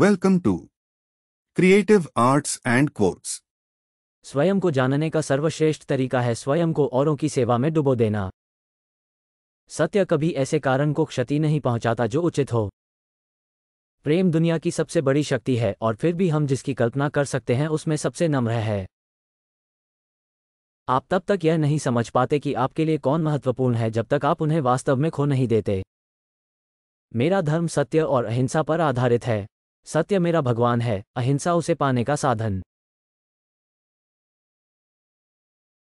welcome to creative arts and courts स्वयं को जानने का सर्वश्रेष्ठ तरीका है स्वयं को औरों की सेवा में डुबो देना सत्य कभी ऐसे कारण को क्षति नहीं पहुंचाता जो उचित हो प्रेम दुनिया की सबसे बड़ी शक्ति है और फिर भी हम जिसकी कल्पना कर सकते हैं उसमें सबसे नम्र है आप तब तक यह नहीं समझ पाते कि आपके लिए कौन महत्वपूर्ण है जब तक आप उन्हें वास्तव में खो नहीं देते मेरा धर्म सत्य और अहिंसा पर आधारित है सत्य मेरा भगवान है अहिंसा उसे पाने का साधन